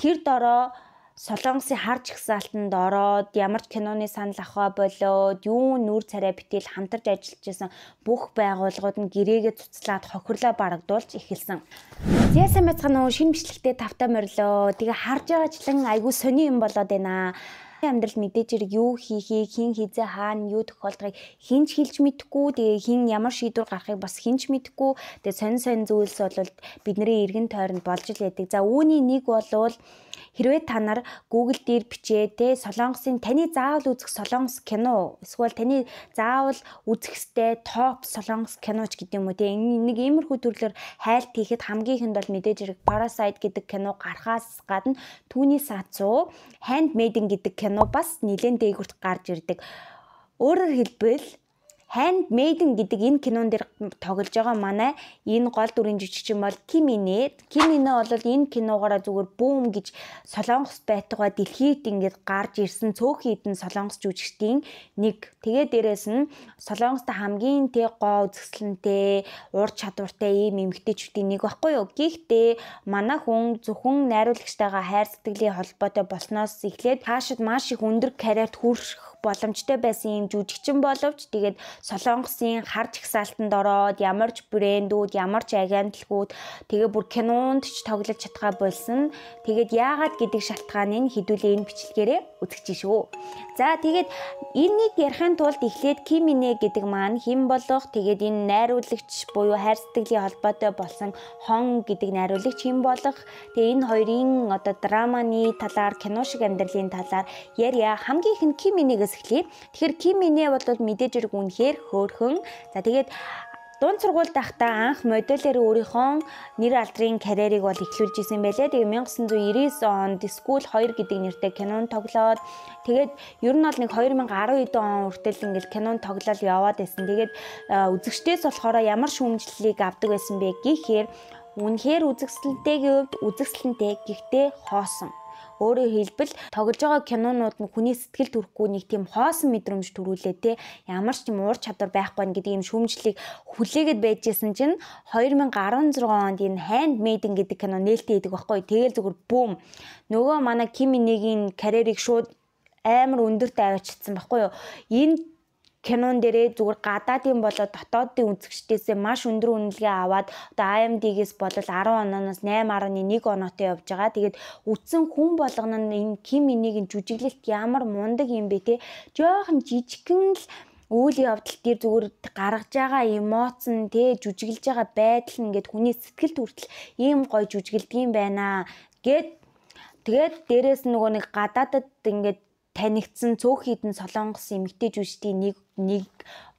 Тэр дороо Солонгосын харж ихсаалтанд ороод ямар ч киноны санал авах болоод юун нүр царай битэл хамтарч ажиллаж байсан бүх байгууллагууд нь гэрээгээ цуцлаад хохирлоо барагдуулж эхэлсэн. Зяасан байцхан нөө шинэ бичлэгтээ тавтай морилоо. Тэгээ харж байгаачлан айгүй сони юм болоод байна аа амьдрал мэдээж хэрэг юу хийхийг, хин хизээ хаана юу тохиолдохыг хэн ч хэлж мэдэхгүй. Тэгээ хин ямар шийдвэр гарахыг бас хэн ч мэдэхгүй. Тэгээ сонь сонь зүйлс бол бидний эргэн тойронд болж л байдаг. За үүний нэг болвол Хэрвээ та нар Google дээр бичээ те Солонгосын таны заавал үзэх Солонгос кино эсвэл таны заавал үзэхтэй топ Солонгос киноч гэдэг юм уу те нэг иймэрхүү төрлөөр хайлт хийхэд хамгийн хүнд бол мэдээж хэрэг Parasite гэдэг кино гарахаас гадна түүний сацуу Handmaiden гэдэг кино бас нэлээд дээгүрт гарч ирдэг. Өөрөөр хэлбэл Hand Maiden гэдэг энэ кинон дээр тоглож байгаа манай энэ гол дүрийн жижигчин бол Ким Инэ. Ким Инэ бол энэ киногаараа зүгээр бүүм гэж солонгос байтугаа дэлхийд ингээд гарч ирсэн цөөх хідэн солонгос жүжигчдийн нэг. Тэгээ дээрэс нь солонгост хамгийн тэг гоо үзэсгэлэнтэй, ур чадвартай ийм эмэгтэйчүүдийн нэг баггүй юу. Гэхдээ манай хүн зөвхөн найруулагчтайгаа хайр сэтгэлийн холбоотой болсноос эхлээд хаашид маш их өндөр карьерт хүрэх боломжтой байсан юм жүжигчин боловч тэгээд Солонгосын хар жагсаалтанд ороод ямар ч брэндүүд, ямар ч агентлагууд тэгээ бүр кинонд ч тоглож чадгаа болсон. Тэгээд яагаад гэдэг шалтгааны нь хэдүүлээ энэ бичлэгээрээ үзэгчээ шүү. За тэгээд энийг ярихын тулд эхлээд Киминэ гэдэг маань хэн болох тэгээд энэ найруулагч буюу хайр сэтгэлийн холбоотой болсон Хон гэдэг найруулагч хэн болох тэгээд энэ хоёрын одоо драманы талаар кино шиг амьдралын талаар ярья. Хамгийн ихэнд Киминэгээс тэрнээс эхлэе. Тэгэхээр Ким Минэ бол мэдээж хэрэг үнэхээр хөөрхөн. За тэгээд дунд сургуульд байхдаа анх модельээр өөрийнхөө нэр алдрын карьерийг бол эхлүүлж исэн байлээ. Тэгээ 1999 онд School 2 гэдэг нэртэй кинон тоглоод тэгээд ер нь бол нэг 2012 он хүртэл ингээл кинон тоглол яваад байсан. Тэгээд үзэгчдээс болохоор ямар шүүмжлэлийг авдаг байсан бэ гэхээр үнэхээр үзэгсэлнтэйг үзэгсэлнтэй гэхдээ хоосон Өөрөөр хэлбэл тоглож байгаа кинонууд нь хүний сэтгэл төрөхгүй нэг тийм хоосон мэдрэмж төрүүлээ те. Ямар ч юм уур чадвар байхгүй нь гэдэг ийм шүүмжлэлийг хүлээгээд байжсэн чинь 2016 онд энэ Handmaiden гэдэг кино нээлттэй идэг байхгүй. Тэгэл зүгээр бүүм. Нөгөө манай Кими нэгийн карьерийг шууд амар өндөрт аваачсан байхгүй юу. Энэ кинон дээрээ зүгээр гадаад юм болоод дотоодын үзэгчдээсээ маш өндөр үнэлгээ аваад одоо IMD-гээс болол 10 ононоос 8.1 оноотой явж байгаа. Тэгээд үтсэн хүн болгоно нь энэ ким энийг жүжиглэлт ямар мундаг юм бэ те. Жохон жижигхэн л үйл явдал дээр зүгээр гаргаж байгаа эмоц нь те жүжиглж байгаа байдал нь ингээд хүний сэтгэлд хүртэл ийм гоё жүжиглдэг юм байна гэд тэгээд дээрэс нөгөө нэг гадаадад ингээд танигдсан цөөх хідэн солонгос эмэгтэйчүүдийн нэг нэг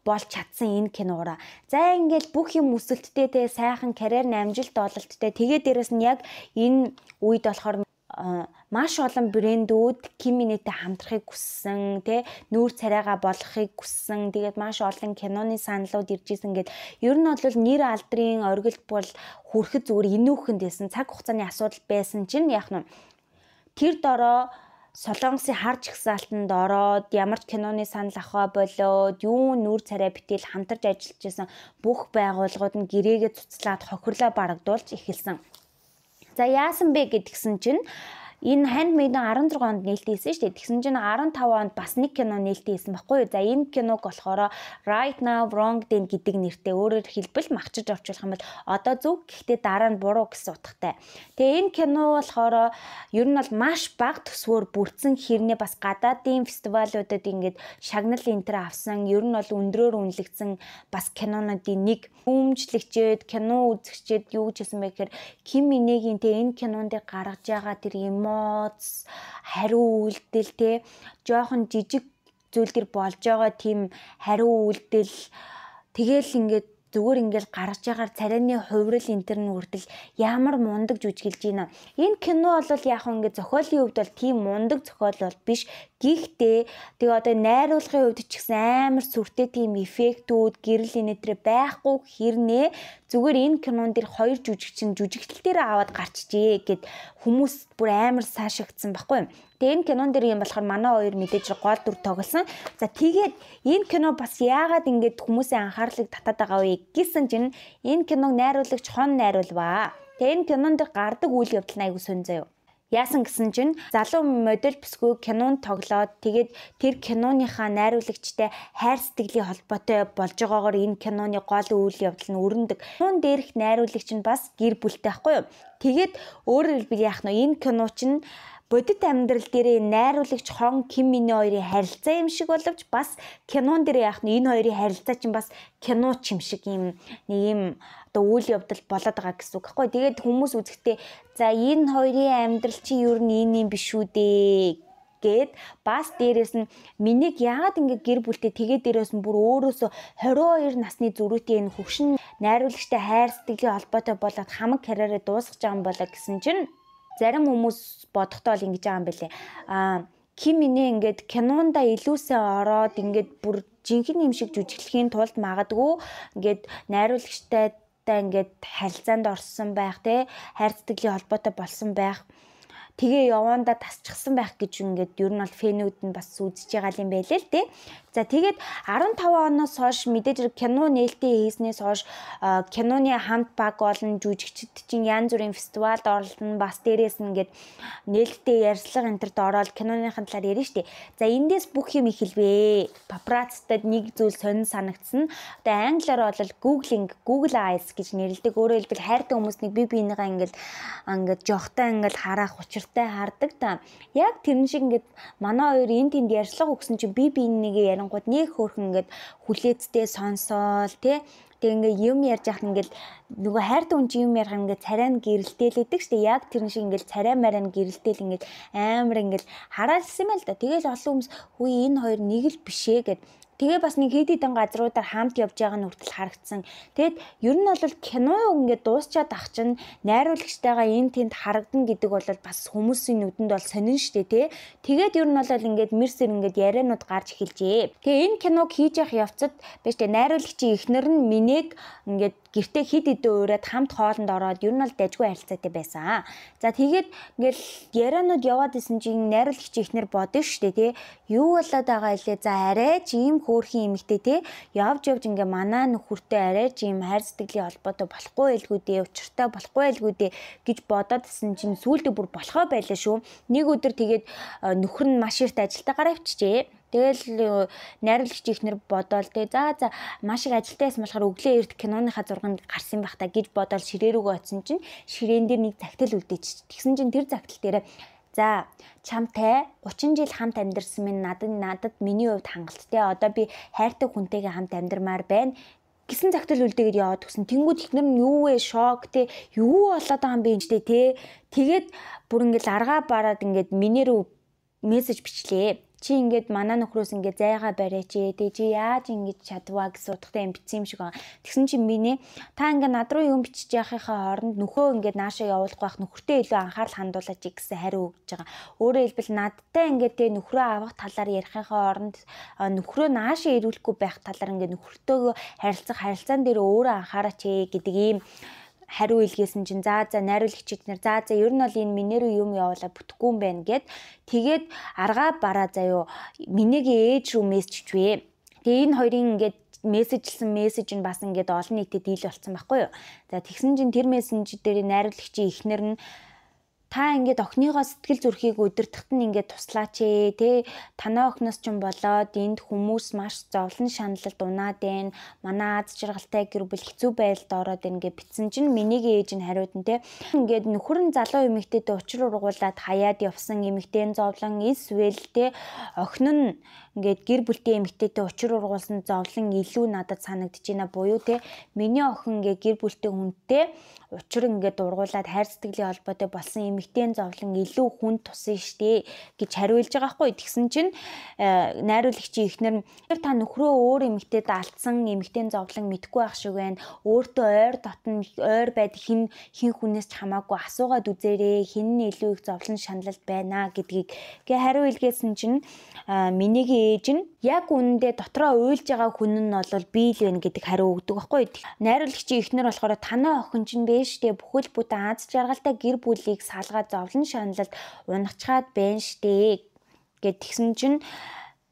бол чадсан энэ киноора. За ингээл бүх юм өсөлттэй те сайхан карьер намжилт ололттэй. Тэгээ дээрэс нь яг энэ үед болохоор маш олон брэндүүд Киминэтэй хамтрахыг хүссэн те нүүр царайгаа болохыг хүссэн. Тэгээд маш олон киноны саналууд ирж исэн гэд ер нь бол нэр алдрын оргилд бол хүрхэд зүгээр инүүхэн дэсэн цаг хугацааны асуудал байсан чинь яг нь тэр дороо Солонгосын харж ихсаалтанд ороод ямар ч киноны санал авах болоод юун нүүр царай битэл хамтарч ажиллаж исэн бүх байгууллагууд нь гэрээгээ цуцлаад хохирлоо барагдуулж эхэлсэн. За яасан бэ гэдгсэн чинь энэ Handmaid 16 онд нээлттэй хийсэн шүү дээ. Тэгсэн чинь 15 онд бас нэг кино нээлттэй хийсэн баггүй юу? За энэ киног болохоор Right Now Wrong Then гэдэг нэртэй өөрөөр хэлбэл махчиж орчуулах юм бол одоо зөв гэхдээ дараа нь буруу гэсэн утгатай. Тэгээ энэ кино болохоор ер нь бол маш бага төсвөр бүрдсэн хэрнээ бас гадаадын фестивалуудад ингээд шагнал энтер авсан ер нь бол өндрөөр үнэлэгдсэн бас кинонуудын нэг хүмүүжлэгчэд кино үзэгчэд юу гэж хэлсэн бэ гэхээр Ким Минегийн тэгээ энэ кинон дээр гаргаж байгаа тэр юм мууз, хариу үйлдэл те жоохон жижиг зүйлдер болж байгаа тийм хариу үйлдэл тэгэл ингээд зүгээр ингээл гарч ягаар царайны хувирал энэ төр нь үртэл ямар мундаг жүжиглж байна. Энэ кино бол яг хөө ингээд зохиолын хувьд бол тийм мундаг зохиол бол биш. Гэхдээ тэгээ одоо найруулгын хувьд ч гэсэн амар сүртэй тийм эффектүүд гэрэл инэтрэ байхгүй хэрнээ зүгээр энэ кинон дэр хоёр жүжигчин жүжиглэл дээр аваад гарчжээ гэд хүмүүс бүр амар саашигдсан баггүй юм. Тэгээ энэ кинон дэр юм болохоор манай хоёр мэдээж гол дүр тоглосон. За тэгээд энэ кино бас яагаад ингэж хүмүүсийн анхаарлыг татаад байгаа вэ гэсэн чинь энэ киног найруулагч хон найруулваа. Тэгээ энэ кинонд гардаг үйл явдал нь айгүй сонь заяа. Яасан гэсэн чинь залуу модель бүсгүй кинонд тоглоод тэгээд тэр киноныхаа найруулагчтай хайр сэтгэлийн холбоотой болж байгаагаар энэ киноны гол үйл явдал нь өрнөдөг. Түн дээрх найруулагч нь бас гэр бүлтэй байхгүй юу? Тэгээд өөрөөр хэлбэл яах нь энэ кино чинь бодит амьдрал дээрээ найруулагч хон Ким Миний хоёрын харилцаа юм шиг боловч бас кинон дээр яах нь энэ хоёрын харилцаа чинь бас кино ч юм шиг юм нэг юм одоо үйл явдал болоод байгаа гэсэн үг хэвгүй. Тэгээд хүмүүс үзэхдээ за энэ хоёрын амьдрал чинь ер нь энэ юм биш үү дээ гээд бас дээрэс нь минийг яагаад ингэ гэр бүлтэй тэгээд дээрээс нь бүр өөрөөсө 22 насны зүрүүтэй энэ хөвшин найруулагчтай хайр сэтгэлийн холбоотой болоод хамаг карьераа дуусгаж байгаа юм болоо гэсэн чинь зарим хүмүүс бодохдоо л ингэж байгаа юм бэлээ. Аа Ким инээ ингээд кинонда илүүсээ ороод ингээд бүр жинхэнэ юм шиг жүжиглэхийн тулд магадгүй ингээд найруулагчтай та ингээд харилцаанд орсон байх те хайр сэтгэлийн холбоотой болсон байх тэгээ яванда тасчихсан байх гэж ингээд ер нь бол фэнүүд нь бас үзэж байгаа юм байлээ л те За тэгээд 15 оноос хойш мэдээж кино нээлтээ хийснээс хойш киноны хамт баг болон жүжигчд чинь янз бүрийн фестивальд оролцсон бас дээрээс нь ингээд нээлттэй ярилцлага энтерт ороод киноныхын талаар ярина штеп. За эндээс бүх юм ихэлвэ. Папарацтад нэг зүйл сонир санагдсан. Одоо англиар бол Googling, Google Eyes гэж нэрлдэг. Өөрөөр хэлбэл хайртай хүмүүснийг бие биенийгаа ингээд ингээд жохтой ингээд харах учиртай хардаг та. Яг тэрэн шиг ингээд манай хоёр эн тэнд ярилцлага өгсөн чинь бие биенийгээ ярингууд нэг хөөрхөн ингээд хүлээцтэй сонсоол тий тэг ингээ юм ярьж яхад ингээл нөгөө хайртай хүн чинь юм ярих ингээ царай нь гэрэлтээл өгдөг штэ яг тэр шиг ингээл царай мараа нь гэрэлтээл ингээл амар ингээл хараалсан юм л да тэгэл олон хүмүүс хүү энэ хоёр нэг л бишээ гэд Тэгээ бас нэг хэд хэдэн газруудаар хамт явж байгаа нь хүртэл харагдсан. Тэгэд ер нь бол кино ингээд дуусчаад ах чинь найруулагчтайгаа энэ тэнд харагдана гэдэг бол бас хүмүүсийн нүдэнд бол сонин штэ тий. Тэгээд ер нь бол ингээд мэрсэр ингээд яриануд гарч эхэлжээ. Тэгээ энэ киног хийж явах явцад биш тий найруулагчийн эхнэр нь минийг ингээд гэртээ хид хидээ ураад хамт хоолнд ороод ер нь бол дайггүй харилцаатай байсан. За тэгээд ингээл яранууд яваад исэн чинь найрал хич ихнэр бодсон шүү дээ тий. Юу болоод байгаа илээ за арайч ийм хөөрхөн эмэгтэй тий. Явж явж ингээ манаа нөхөртэй арайч ийм хайр сэтгэлийн холбоотой болохгүй байлгүй дээ учиртай болохгүй байлгүй дээ гэж бодоод исэн чинь сүүлдээ бүр болохоо байлаа шүү. Нэг өдөр тэгээд э, нөхөр нь маш ихт ажилдаа гараа авчижээ Тэгэл найруулагч ихнэр бодоол тэгээ за за маш их ажилтайс болохоор өглөө эрт киноныхаа зурганд гарсан байх та гэж бодоол ширээ рүүгээ очсон чинь ширээн дээр нэг загтал үлдээч. Тэгсэн чинь тэр загтал дээр За чамтай 30 жил хамт амьдэрсэн минь надад надад миний хувьд хангалттай. Одоо би хайртай хүнтэйгээ хамт амьдмаар байна гисэн цагтл үлдээгээд яваад өгсөн. Тэнгүүд ихнэр нь юу вэ? Шок те. Юу болоод байгаа юм бэ энэ те. Тэгээд бүр ингээл аргаа бараад ингээд миний рүү мессеж бичлээ чи ингээд манаа нөхрөөс ингээд зайгаа бариач ээ тэг чи яаж ингэж чадваа гэж судахтай юм бичсэн юм шиг байна. Тэгсэн чи миний та ингээд над руу юм бичиж яхахаа хооронд нөхөө ингээд наашаа явуулахгүй байх нөхөртэй илүү анхаарал хандуулаач гэсэн хариу өгч байгаа. Өөрөөр хэлбэл надтай ингээд тэг нөхрөө авах талаар ярихынхаа оронд нөхрөө наашаа ирүүлэхгүй байх талаар ингээд нөхөртөөгөө харилцах харилцаан дээр өөрөө анхаараач ээ гэдэг ийм хариу илгээсэн чинь заа за найруулагчид нар заа за ер нь бол энэ минь рүү юм явуулаад бүтэхгүй юм байна гэд тэгээд аргаа бараа заяо минийгээ ээж рүү мессежчвэ. Тэгээ энэ хоёрын ингээд мессежлсэн мессеж нь бас ингээд олон нийтэд дийл болсон байхгүй юу. За тэгсэн чинь тэр мессенж дээр найруулагчийн эхнэр нь та ингээд охиныгоо сэтгэл зүрхийг өдөртөгт нь ингээд туслаач ээ те танаа охиноос ч юм болоод энд хүмүүс маш зовлон шаналлд унаад байна манай аз жаргалтай гэр бүл хэцүү байдалд ороод ингээд битсэн чинь миний ээж нь хариуд нь те ингээд нөхөр нь залуу эмэгтэйдээ учир ургуулад хаяад явсан эмэгтэй нь зовлон эсвэл те охин нь ингээд гэр бүлтэй эмэгтэйтэй учир ургуулсан зовлон илүү надад санагдаж байна буюу те миний охин ингээд гэр бүлтэй хүнтэй учир ингээд ургуулад хайр сэтгэлийн холбоотой болсон эмэгтэйн зовлон илүү хүн тусан штэ гэж хариулж байгаа хгүй тэгсэн чинь э, найруулагчийн эхнэр нь та нөхрөө өөр эмэгтэйд алдсан эмэгтэйн зовлон мэдгүй байх шиг байна өөртөө ойр дотн ойр байд хин хин хүнээс ч хамаагүй асуугаад үзээрэй хин нь илүү их зовлон шаналлт байна гэдгийг гээ хариу илгээсэн чинь э, минийгийн ээж нь яг үнэндээ дотроо уйлж байгаа хүн нь бол би л байна гэдэг хариу өгдөг байхгүй. Найруулагчийн эхнэр болохоор танаа охин чинь бэж штэ бүхэл бүтэн аз жаргалтай гэр бүлийг салгаад зовлон шаналлад унагчаад байна штэ гэд тэгсэн чинь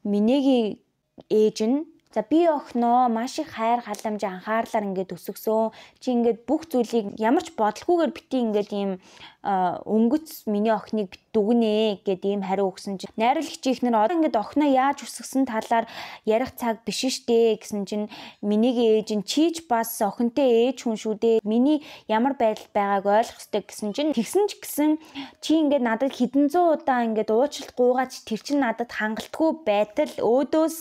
минийгийн ээж нь За би охиноо маш их хайр халамж анхаарлаар ингээд өсгсөн. Чи ингээд бүх зүйлийг ямар ч бодлогүйгээр бити ингээд ийм өнгөц миний охиныг дүгнэ гэд ийм хариу өгсөн чинь найрал хичээнээр одоо ингээд охиноо яаж өсгсөн талаар ярих цаг биш штэ гэсэн чинь миний ээж нь чиж бас охинтой ээж хүн шүү дээ миний ямар байдал байгааг ойлгох ёстой гэсэн чинь тэгсэн ч гэсэн чи ингээд надад хэдэн зуун удаа ингээд уучлалт гуйгаач тэр чин надад хангалтгүй байтал өөдөөс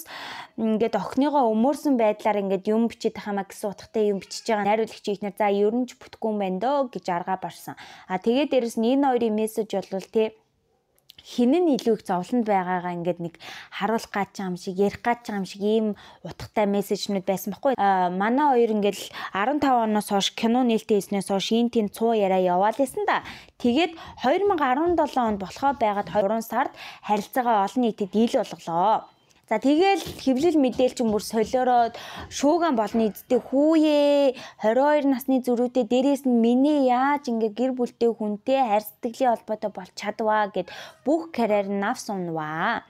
ингээд охиныгоо өмөрсөн байдлаар ингээд юм бичээд хамаа гэсэн утгатай юм бичиж байгаа найруулагч ихнэр за ер нь ч бүтггүй юм байна дөө гэж аргаа барсан а тэгээд Тэгээ дээрэс нь энэ хоёрын мессеж бол тий хин нь илүү их зовлонд байгаагаа ингээд нэг харуулах гад чам шиг ярих гад чам шиг ийм утгатай мессежнүүд байсан байхгүй аа э, манай хоёр ингээд 15 оноос хойш кино нээлттэй хийснээс хойш энэ тийм 100 яриа яваал байсан да тэгээд 2017 онд болохоо байгаад 3 сард харилцаагаа олон нийтэд ил болголоо За тэгэл хэвлэл мэдээлч мөр солиороод шууган болно эддээ хүүе 22 насны зөрүүтэй дээрээс нь миний яаж ингээ гэр бүлтэй хүнтэй хайр сэтгэлийн холбоотой бол чадваа гэд бүх карьер навс унваа.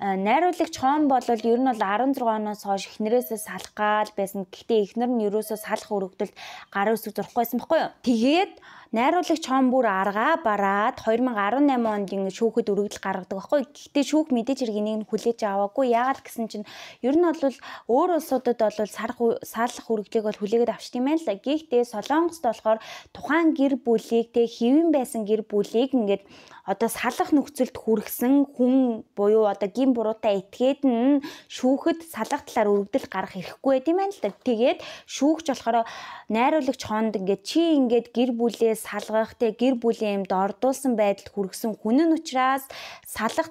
Э, найруулагч Хон бол ер нь бол 16 оноос хойш эхнэрээсээ салгаал байсан. Гэхдээ эхнэр нь ерөөсөө салах өргөдөлд гар үсэг зурхгүйсэн баггүй юу? Тэгээд найруулагч Хон бүр аргаа бараад 2018 онд ингэ шүүхэд өргөдөл гаргадаг баггүй. Гэхдээ шүүх мэдээж хэрэг энийг нь хүлээж аваагүй. Яагаад гэсэн чинь ер нь бол өөр улсуудад бол салах салах өргөдлийг бол хүлээгээд авчт юм байна л. Гэхдээ Солонгост болохоор тухайн гэр бүлийг тэг хэвэн байсан гэр бүлийг ингээд одоо салах нөхцөлд хүргэсэн хүн буюу одоо гим энэ буруутай итгээд нь шүүхэд салах талаар өргөдөл гарах эрхгүй байд юм байна л да. Тэгээд шүүгч болохоор найруулагч хонд ингээд чи ингээд гэр бүлээ салгах тэг гэр бүлийн юмд ордуулсан байдалд хүргэсэн хүн нь учраас салах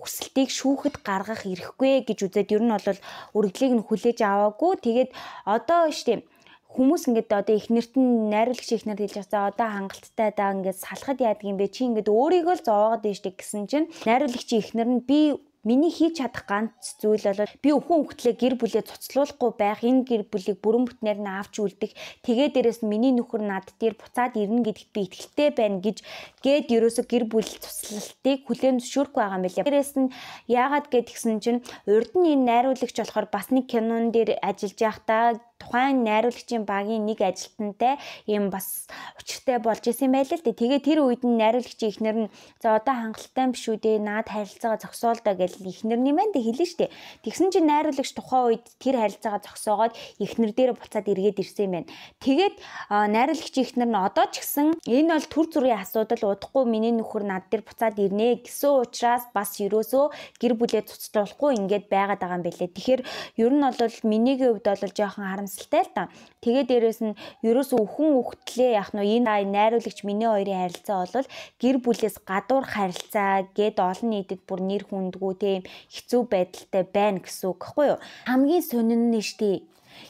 хүсэлтийг шүүхэд гаргах эрхгүй гэж үзээд ер нь бол үргэлгийг нь хүлээж аваагүй. Тэгээд одоо штеп хүмүүс ингээд одоо эхнэрт нь найруулагч эхнэр хэлж байгаа. За одоо хангалттай даа ингээд салахад яадаг юм бэ? Чи ингээд өөрийгөө л зовоогод байж тэг гэсэн чинь найруулагч эхнэр нь би Миний хийж чадах ганц зүйл бол би өхөн хөлтлээ гэр бүлээ цоцлуулахгүй байх энэ гэр бүлийг бүрэн бүтнээр нь авч үлдэх тэгээ дээрэс миний нөхөр над дээр буцаад ирнэ гэдэгт би итгэлтэй байна гэж гээд ерөөсө гэр бүл цуслалтыг хүлээн зөвшөөрөхгүй байгаа юм билээ. Дээрэс нь яагаад гэдгсэн чинь урд нь энэ найруулагч болохоор бас нэг кинон дээр ажиллаж байхдаа тухайн найруулагчийн багийн нэг ажилтнтай ийм бас учиртай болж исэн байл л дээ. Тэгээ тэр үед нь найруулагчийн эхнэр нь за одоо хангалттай биш үү дээ. Наад харилцаагаа зогсоол да гэж эхнэр нэмэн дэ хэлэн штэ. Тэгсэн чинь найруулагч тухайн үед тэр харилцаагаа зогсоогоод эхнэр дээр буцаад эргээд ирсэн юм байна. Тэгээд найруулагчийн эхнэр нь одоо ч гэсэн энэ бол төр зүрийн асуудал удахгүй миний нөхөр над дээр буцаад ирнэ гэсэн учраас бас ерөөсөө гэр бүлээ цуцтуулахгүй ингээд байгаад байгаа юм билэ. Тэгэхээр ер нь бол миний хувьд бол жоохон харам санамсалтай л та. Тэгээ дээрэс нь ерөөсөө хүн өгтлээ яах нь энэ найруулагч миний хоёрын харилцаа бол гэр бүлээс гадуур харилцаа гэд олон нийтэд бүр нэр хүндгүү тийм хэцүү байдалтай байна гэсэн үг гэхгүй юу. Хамгийн сонин нь штий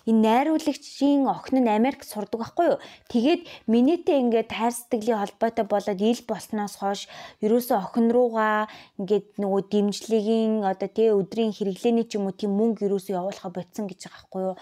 энэ найруулагчийн охин нь Америк сурдаг байхгүй юу? Тэгээд минийтэй ингээд тайр сэтгэлийн холбоотой болоод ил болсноос хойш ерөөсөө охин руугаа ингээд нөгөө дэмжлэгийн одоо тий өдрийн хэрэглээний ч юм уу тийм мөнгө ерөөсөө явуулахаа бодсон гэж байгаа байхгүй юу?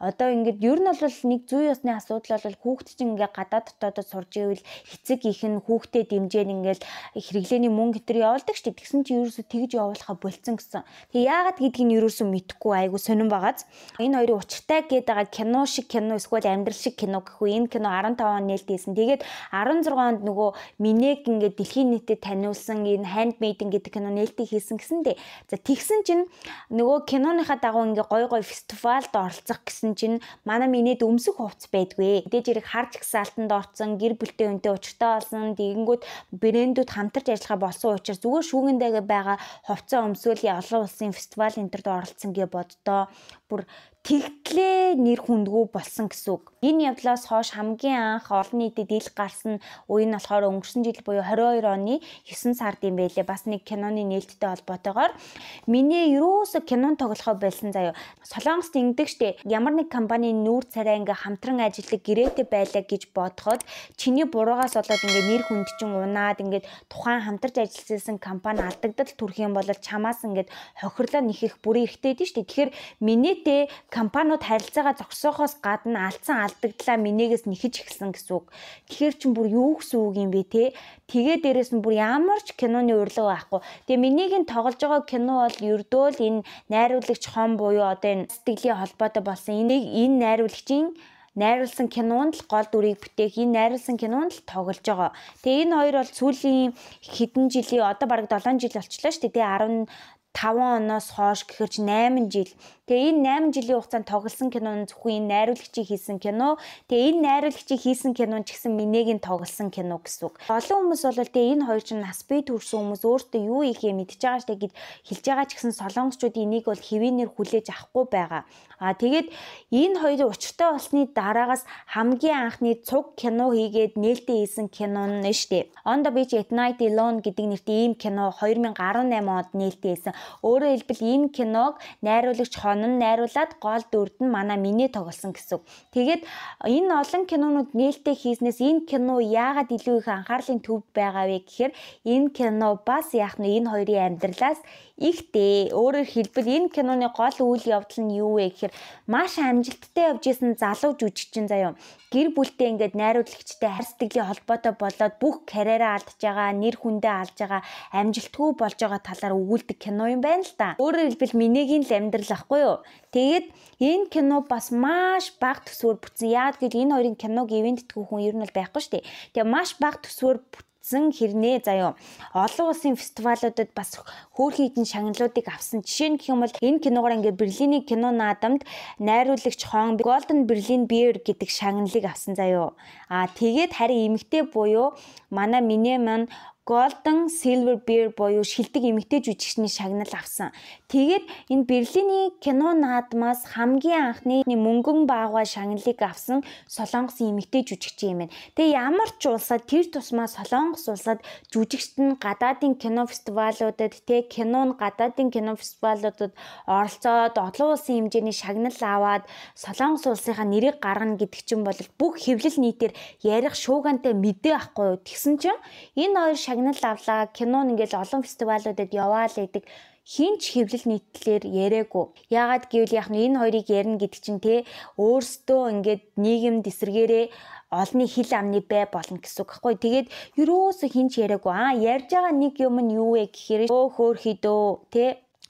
Одоо ингээд ер нь бол нэг зүй ёсны асуудал бол хүүхд чинь ингээд гадаад дотоодод сурж ивэл эцэг их нь хүүхдэд дэмжээн ингээд хэрэглээний мөнгө төр явуулдаг шүү дээ. Тэгсэн чинь ерөөсөө тэгж явуулахаа болцсон гэсэн. Тэг яагаад гэдгийг нь ерөөсөө мэдэхгүй айгу сонирн байгааз. Энэ хоёрын учиртай Parasite гэдэг байгаа кино шиг кино эсвэл амьдрал шиг кино гэхгүй энэ кино 15 он нээлттэйсэн. Тэгээд 16 онд нөгөө Минег ингээд дэлхийн нийтэд таниулсан энэ Handmaiden гэдэг кино нээлттэй хийсэн гэсэн дээ. За тэгсэн чинь нөгөө киноныхаа дагуу ингээд гой гой фестивальд оролцох гэсэн чинь манай Минэд өмсөх хувц байдгүй. Мэдээж хэрэг харж гсаалтанд орцсон, гэр бүлтэй өнтэй учиртай болсон, тэгэнгүүт брэндүүд хамтарч ажиллахаа болсон учраас зүгээр шүүгэндээ байгаа хувцас өмсөөл олон улсын фестивал энтерд оролцсон гэж боддоо. Бүр тэгтлээ нэр хүндгүү болсон гэсэн үг. Энэ явдлаас хойш хамгийн анх олон нийтэд ил гарсан үе нь болохоор өнгөрсөн жил буюу 22 оны 9 сард юм байлээ. Бас нэг киноны нээлттэй холбоотойгоор миний ерөөсө кинон тоглохоо болсон заяо. Солонгост ингэдэгчтэй ямар нэг компани нүүр царай ингээ хамтран ажилладаг гэрээтэй байлаа гэж бодоход чиний буруугаас болоод ингээ нэр хүнд чинь унаад ингээ тухайн хамтарч ажилласан компани алдагдал төрөх юм бол чамаас ингээ хохирлоо нэхэх бүрийн ихтэй дээ шүү дээ. Тэгэхээр минийтэй компаниуд харилцаагаа зогсоохоос гадна алдсан алдагдлаа минийгээс нэхэж эхэлсэн гэсэн үг. Тэгэхээр чинь бүр юу гэсэн үг юм бэ те? Тэгээ дээрэс нь бүр ямар ч киноны урилга байхгүй. Тэгээ минийг нь тоглож байгаа кино бол ердөө л энэ найруулагч хом буюу одоо энэ сэтгэлийн холбоотой болсон энийг энэ найруулагчийн найруулсан кинонд л гол дүрийг бүтээх энэ найруулсан кинонд л тоглож байгаа. Тэгээ энэ хоёр бол сүүлийн хэдэн жилийн одоо бараг 7 жил болчлоо шүү дээ. Тэгээ 5 оноос хойш гэхэрч 8 жил. Тэгээ энэ 8 жилийн хугацаанд тоглосон кино нь зөвхөн энэ найруулагчийн хийсэн кино. Тэгээ энэ найруулагчийн хийсэн кино ч гэсэн минийг нь тоглосон кино гэсэн үг. Олон хүмүүс бол тэгээ энэ хоёр чинь нас бий төрсэн хүмүүс өөртөө юу их юм мэдчихэж байгаа штэ гэд хэлж байгаа ч гэсэн солонгочууд энийг бол хэвээр хүлээж авахгүй байгаа. А тэгээд энэ хоёрын учиртай болсны дараагаас хамгийн анхны цуг кино хийгээд нээлттэй хийсэн кино нь штэ. On the Beach at Night Alone гэдэг нэртэй ийм кино 2018 онд нээлттэй хийсэн. Өөрөөр хэлбэл энэ киног найруулагч Хонон найруулад гол дүрд нь манай миний тоглосон гэсэн. Тэгээд энэ олон кинонууд нээлттэй хийснээс энэ кино яагаад илүү их анхаарлын төвд байгаа вэ гэхээр энэ кино бас яах нь энэ хоёрын амьдралаас ихтэй. Өөрөөр хэлбэл энэ киноны гол үйл явдал нь юу вэ гэхээр маш амжилттай явж исэн залуу жүжигчин заяа. Гэр бүлтэй ингээд найруулагчтай харь сэтгэлийн холбоотой болоод бүх карьераа алдж байгаа, нэр хүндээ алдж байгаа, амжилтгүй болж байгаа талаар өгүүлдэг кино ноён байна л да. Өөрөөр хэлбэл минийгийн л амьдрал ахгүй юу. Тэгээд энэ кино бас маш бага төсвөр бүтсэн. Яагаад гэвэл энэ хоёрын киног ивент тгүү хүн ер нь бол байхгүй шүү дээ. Тэгээ маш бага төсвөр зэн хэрнээ заяо олон улсын фестивалуудад бас хөөрхөн хитэн шагналуудыг авсан. Жишээ нь гэх юм бол энэ киногоор ингээд Берлиний кино наадамд найруулагч хон Golden Berlin Beer гэдэг шагналыг авсан заяо. Аа тэгээд харин эмэгтэй буюу манай миний маань Golden Silver Bear буюу шилдэг эмэгтэй жүжигчний шагнал авсан. Тэгээд энэ Берлиний кино наадмаас хамгийн анхны мөнгөн баага шагналыг авсан Солонгосын эмэгтэй жүжигч юм байна. Тэгээ ямар ч улсад тэр тусмаа Солонгос улсад жүжигчт нь гадаадын кино фестивалуудад тэг кино нь гадаадын кино фестивалуудад оролцоод олон улсын хэмжээний шагнал аваад Солонгос улсынхаа нэрийг гаргана гэдэг чинь бол бүх хэвлэл нийтээр ярих шуугантай мэдээ ахгүй. Тэгсэн чинь энэ хоёр шагнал загнал авлаа, кинон ингээл олон фестивалуудад яваал гэдэг хинч хэвлэл нийтлэлээр яриаггүй. Яагаад гэвэл яг энэ хоёрыг ярина гэдэг чинь те өөрсдөө ингээд нийгэмд эсэргээрээ олны хил амны бай болно гэсэн үг хэвгүй. Тэгээд юроос хинч яриаггүй. Аа ярьж байгаа нэг юм нь юу вэ гэхээр хөөхөр хідөө те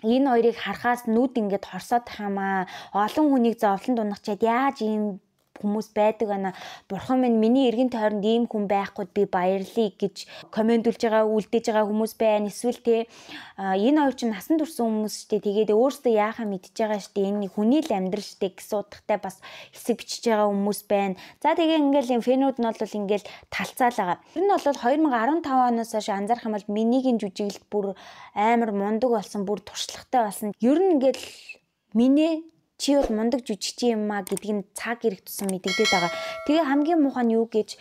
энэ хоёрыг харахаас нүд ингээд хорсоод хамаа олон хүнийг зовлон дунах чад яаж ийм хүмүүс байдаг байна. Бурхан минь миний эргэн тойронд ийм хүн байхгүй би баярлалаа гэж комментүүлж байгаа, үлдээж байгаа хүмүүс байна. Эсвэл те энэ хоёр чинь насан турсан хүмүүс штэ. Тэгээд өөрсдөө яахаа мэдж байгаа штэ. Энэ хүний л амьдрал штэ гэсэн утгатай бас хэсэг бичиж байгаа хүмүүс байна. За тэгээ ингээл юм фенүүд нь бол ингээл талцаал байгаа. Тэр нь бол 2015 оноос хойш анзаарах юм бол минийгийн жүжиглэлт бүр амар мундаг болсон, бүр туршлагатай болсон. Ер нь ингээл миний чи бол мундаг жүжигчин юм а гэдг нь цаг ирэх тусам мэдэгдээд байгаа. Тэгээ хамгийн муухай нь юу гэж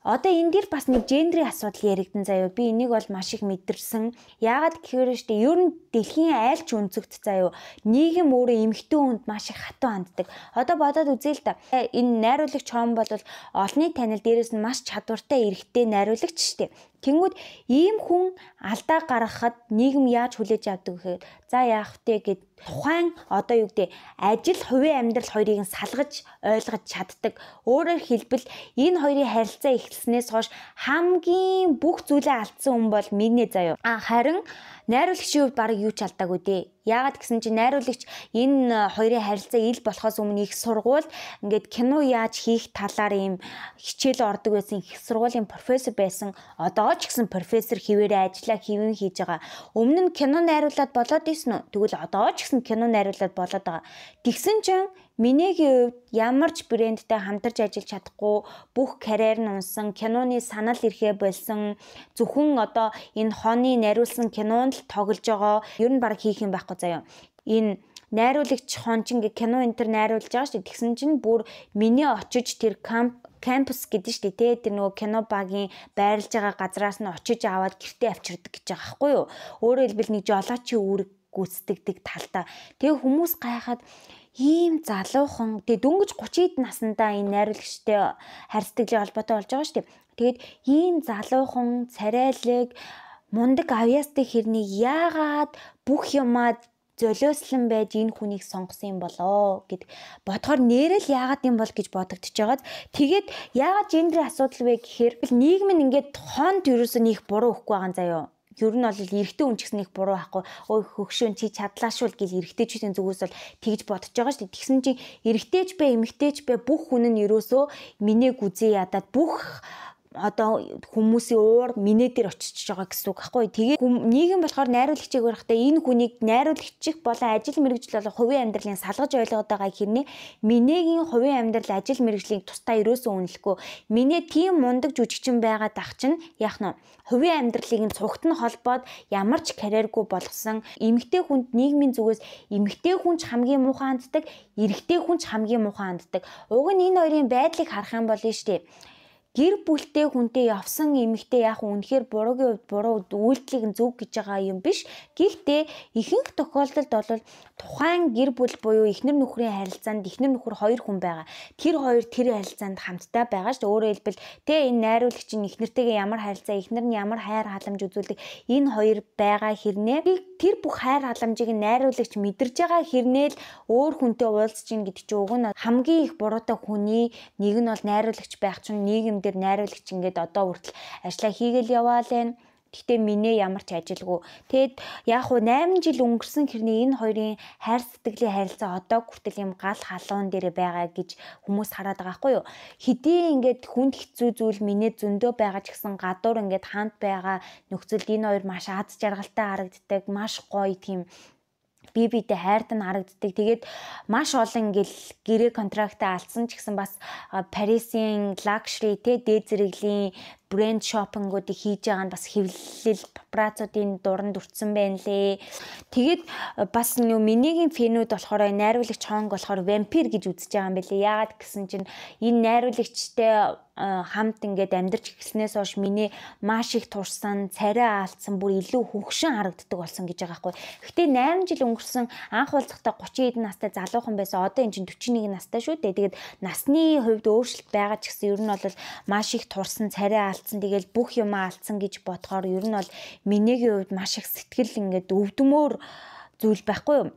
Одоо энэ дэр бас нэг гендрийн асуудал яригдан заяо. Би энийг бол маш их мэдэрсэн. Яагаад гэхээр штэ ер нь дэлхийн айл ч өнцөгт заяо. Нийгэм өөрөө эмхтэн хүнд маш их хатуу ханддаг. Одоо бодоод үзээ л да. Э, энэ найруулагч хом бол олонний танил дээрээс нь маш чадвартай эрэгтэй найруулагч штэ. Тэнгүүд ийм хүн алдаа гаргахад нийгэм яаж хүлээж авдаг гэхээр за яах вэ гэд тухайн одоо юу гэдэг ажил хувийн амьдрал хоёрыг нь салгаж ойлгож чаддаг. Өөрөөр хэлбэл энэ хоёрын харилцаа эхэлснээс хойш хамгийн бүх зүйлээ алдсан хүн бол миний заяа. А харин найруулагчийн хувьд баг юу ч алдаагүй дээ. Яагаад гэсэн чинь найруулагч энэ э, хоёрын харилцаа ил болохоос өмнө их сургуульд ингээд кино яаж хийх талаар ийм хичээл ордог байсан их сургуулийн профессор байсан. Одоо ч гэсэн профессор хിവэрэ ажиллаа хэвэн хийж байгаа. Өмнө нь кино найруулад болоод исэн үү? Тэгвэл одоо ч гэсэн кино найруулад болоод байгаа. Тэгсэн чинь Минийгийн хувьд ямар ч брэндтэй хамтарч ажиллаж чадахгүй бүх карьер нь унсан, киноны санал ирхээ болсон, зөвхөн одоо энэ хооны нариулсан кинонд л тоглож байгаа. Ер нь баг хийх юм байхгүй заяа. Энэ найруулагч хончин гэ кино энтер найруулж байгаа шүү. Тэгсэн чинь бүр миний очиж тэр камп кампус гэдэг шүү дээ тий тэр нөгөө кино багийн байрлаж байгаа газраас нь очиж аваад гэртээ авчирдаг гэж байгаа байхгүй юу. Өөрөөр хэлбэл нэг жолоочи үүрэг гүйцэтгэдэг талдаа. Тэгээ хүмүүс гайхаад ийм залуухан тэгээ дөнгөж 30-д наснда энэ найруулагчтай харьцдаглийн холбоотой болж байгаа шүү дээ. Тэгээд ийм залуухан царайлаг мундаг авьяастай хэрнийг яагаад бүх юмаа золиослон байж энэ хүнийг сонгосон юм болоо гэд бодохоор нэрэл яагаад юм бол гэж бодогдож байгааз тэгээд яагаад гендер асуудал вэ гэхээр нийгэм нь ингээд хон төрөөс нь их буруу өгөхгүй байгаа юм заяа ер нь бол эрэгтэй хүн ч гэсэн их буруу байхгүй. Ой хөгшөөн чи чадлаа шул гэж эрэгтэйчүүдийн зүгээс бол тэгж бодож байгаа шүү дээ. Тэгсэн чинь эрэгтэйч бэ эмэгтэйч бэ бүх хүн нь ерөөсөө минийг үзээ ядаад бүх одоо хүмүүсийн уур минэ дээр очиж байгаа гэсэн үг байхгүй. Тэгээ нийгэм болохоор найруулагчийг барихтаа энэ хүнийг найруулагч болон ажил мэрэгжил болон хувийн амьдралын салгаж ойлгоод байгаа хэрнээ минэгийн хувийн амьдрал ажил мэрэгжлийг тусдаа ерөөсөө үнэлэхгүй. Минэ тийм мундаг жүжигчин байгаад ах чинь яах нь хувийн амьдралыг нь цугт нь холбоод ямар ч карьергүй болгосон эмэгтэй хүнд нийгмийн зүгээс эмэгтэй хүн ч хамгийн муухан ханддаг, эрэгтэй хүн ч хамгийн муухан ханддаг. Уг нь энэ хоёрын байдлыг харах юм бол нь штэ гэр бүлтэй хүнтэй явсан эмэгтэй яг үнэхээр буруугийн хувьд буруу үйлдэлийг нь зөв гэж байгаа юм биш. Гэхдээ ихэнх тохиолдолд бол тухайн гэр бүл буюу эхнэр нөхрийн харилцаанд эхнэр нөхөр хоёр хүн байгаа. Тэр хоёр тэр харилцаанд хамтдаа байгаа шүү. Өөрөөр хэлбэл тэ энэ найруулагч нь эхнэртэйгээ ямар харилцаа, эхнэр нь ямар хайр халамж үзүүлдэг энэ хоёр байгаа хэрнээ тэр бүх хайр халамжийг найруулагч мэдэрж байгаа хэрнээл өөр хүнтэй уулзж гин гэдэг чинь уг нь хамгийн их буруутай хүний нэг нь бол найруулагч байх чинь нийгэм энэ дээр найруулагч ингээд одоо хүртэл ажиллаа хийгээл яваал энэ. Гэхдээ миний ямар ч ажилгүй. Тэгэд яг хуу 8 жил өнгөрсөн хэрний энэ хоёрын хайр сэтгэлийн харилцаа одоо хүртэл юм гал халуун дээр байгаа гэж хүмүүс хараад байгаа хгүй юу. Хэдий ингээд хүнд хэцүү зүйл миний зөндөө байгаа ч гэсэн гадуур ингээд хаанд байгаа нөхцөлд энэ хоёр маш аз жаргалтай харагддаг, маш гоё тийм бие биедээ хайрт нь харагддаг. Тэгээд маш олон гэл гэрээ контрактаа алдсан ч гэсэн бас Парисын лакшри тэ дээд зэрэглийн брэнд шопингуудыг хийж байгаа нь бас хэвлэл папрацуудын дуранд үрцэн байна лээ. Тэгээд э, бас нөө минийгийн фенүүд болохоор найруулагч хонг болохоор вампир гэж үзэж байгаа юм билээ. Яагаад гэсэн чинь энэ найруулагчтай э, хамт ингээд амьдарч эхэлснээс хойш миний маш их турсан, царай алдсан, бүр илүү хөнгшин харагддаг болсон гэж байгаа хгүй. Гэхдээ 8 жил өнгөрсөн анх уулзахдаа 30 хэд настай залуухан байсан. Одоо энэ чинь 41 настай шүү дээ. Тэгээд насны хувьд өөрчлөлт байгаа ч гэсэн ер нь бол маш их турсан, царай алдсан алдсан тэгэл бүх юмаа алдсан гэж бодохоор ер нь бол минийгийн хувьд маш их сэтгэл ингээд өвдмөр зүйл байхгүй юу?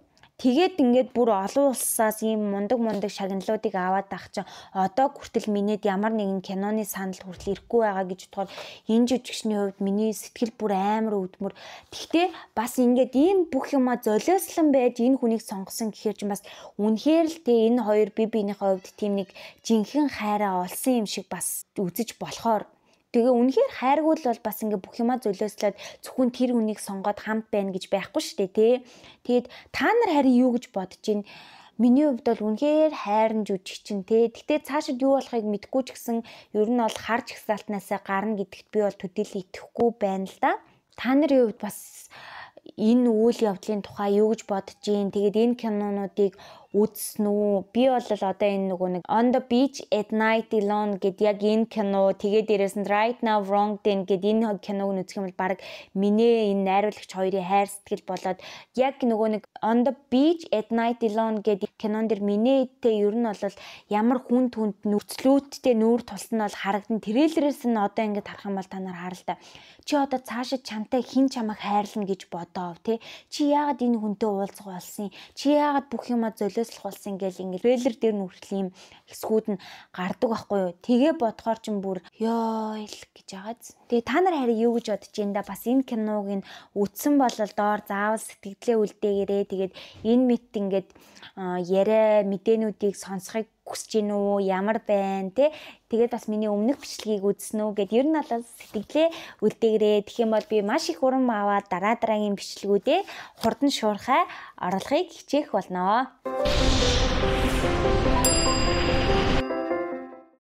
Тэгээд ингээд бүр олон улсаас ийм мундаг мундаг шагналуудыг аваад авах чинь одоо хүртэл минийд ямар нэгэн киноны санал хүртэл ирэхгүй байгаа гэж бодохоор энэ жүжигчний хувьд миний сэтгэл бүр амар өвдмөр. Тэгтээ бас ингээд ийм бүх юма золиослон байж энэ хүнийг сонгосон гэхээр чинь бас үнэхээр л тэ энэ хоёр бие биенийхээ хувьд тийм нэг жинхэнэ хайраа олсон юм шиг бас үзэж болохоор Тэгээ үнэхээр хайргуул бол бас ингээ бүх юма зөлөөслөд зөвхөн тэр хүнийг сонгоод хамт байна гэж байхгүй шүү дээ тий. Тэгэд та нар харин юу гэж бодож байна? Миний хувьд бол үнэхээр хайрн жүжиг чинь те. Гэтэ цаашид юу болохыг мэдэхгүй ч гэсэн ер нь бол харж ихсалтнаасаа гарна гэдэгт би бол төдийлө итгэхгүй байна л да. Та нарын хувьд бас энэ үйл явдлын тухай юу гэж бодож гин тэгээд энэ кинонуудыг үзсэн үү? Би бол одоо энэ нөгөө нэг On the Beach at Night Alone гэд яг энэ кино тэгээ дээрээс нь Right Now Wrong Then гэд энэ киног үзэх юм бол баг минь энэ найруулагч хоёрын хайр сэтгэл болоод яг нөгөө нэг On the Beach at Night Alone гэд кинон дэр минийтэй ер нь бол ямар хүн түнд нөхцлөөттэй нүүр тулс нь бол харагдан трейлерээс нь одоо ингэ тарах юм бол та нар харалтаа. Чи одоо цаашаа чамтай хин чамайг хайрлна гэж бодоов те. Чи яагаад энэ хүнтэй уулзах болсон юм? Чи яагаад бүх юма золио төсөл болсон гэл ингээл трейлер дээр нь хүртэл ийм хэсгүүд нь гардаг байхгүй юу. Тэгээ бодохоор ч юм бүр ёо л гэж яагаад Тэгээ та нар харин юу гэж бодож байна да? Бас энэ киног ин үтсэн бол доор заавал сэтгэлдээ үлдээгээрээ тэгээд энэ мэт ингээд яриа мэдээнүүдийг сонсохыг хүсэж гин үү ямар байна те тэгээд бас миний өмнөх бичлэгийг үзсэн үү гэд ер нь бол сэтгэлээ үлдээгрээ тэгэх юм бол би маш их урам аваад дараа дараагийн бичлэгүүдээ хурдан шуурхай оруулахыг хичээх болно.